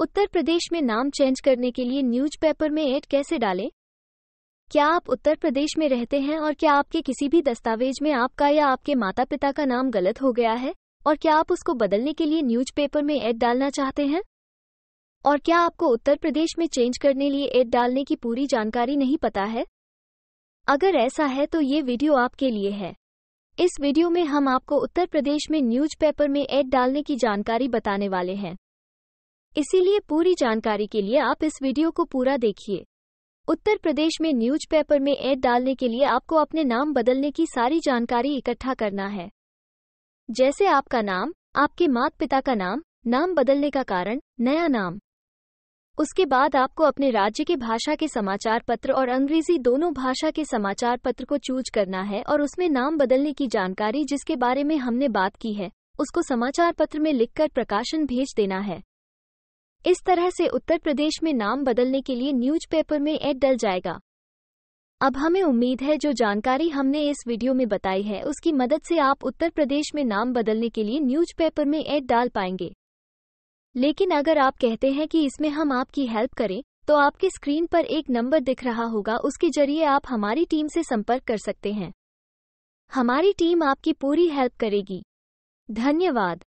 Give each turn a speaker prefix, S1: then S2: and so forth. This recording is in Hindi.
S1: उत्तर प्रदेश में नाम चेंज करने के लिए न्यूज़पेपर में एड कैसे डालें क्या आप उत्तर प्रदेश में रहते हैं और क्या आपके किसी भी दस्तावेज में आपका या आपके माता पिता का नाम गलत हो गया है और क्या आप उसको बदलने के लिए न्यूज़पेपर में एड डालना चाहते हैं और क्या आपको उत्तर प्रदेश में चेंज करने लिए एड डालने की पूरी जानकारी नहीं पता है अगर ऐसा है तो ये वीडियो आपके लिए है इस वीडियो में हम आपको उत्तर प्रदेश में न्यूज़पेपर में एड डालने की जानकारी बताने वाले हैं इसीलिए पूरी जानकारी के लिए आप इस वीडियो को पूरा देखिए उत्तर प्रदेश में न्यूज़पेपर में ऐड डालने के लिए आपको अपने नाम बदलने की सारी जानकारी इकट्ठा करना है जैसे आपका नाम आपके माता पिता का नाम नाम बदलने का कारण नया नाम उसके बाद आपको अपने राज्य के भाषा के समाचार पत्र और अंग्रेजी दोनों भाषा के समाचार पत्र को चूज करना है और उसमें नाम बदलने की जानकारी जिसके बारे में हमने बात की है उसको समाचार पत्र में लिखकर प्रकाशन भेज देना है इस तरह से उत्तर प्रदेश में नाम बदलने के लिए न्यूज़पेपर में एड डल जाएगा अब हमें उम्मीद है जो जानकारी हमने इस वीडियो में बताई है उसकी मदद से आप उत्तर प्रदेश में नाम बदलने के लिए न्यूज़पेपर में एड डाल पाएंगे लेकिन अगर आप कहते हैं कि इसमें हम आपकी हेल्प करें तो आपके स्क्रीन पर एक नंबर दिख रहा होगा उसके जरिए आप हमारी टीम से संपर्क कर सकते हैं हमारी टीम आपकी पूरी हेल्प करेगी धन्यवाद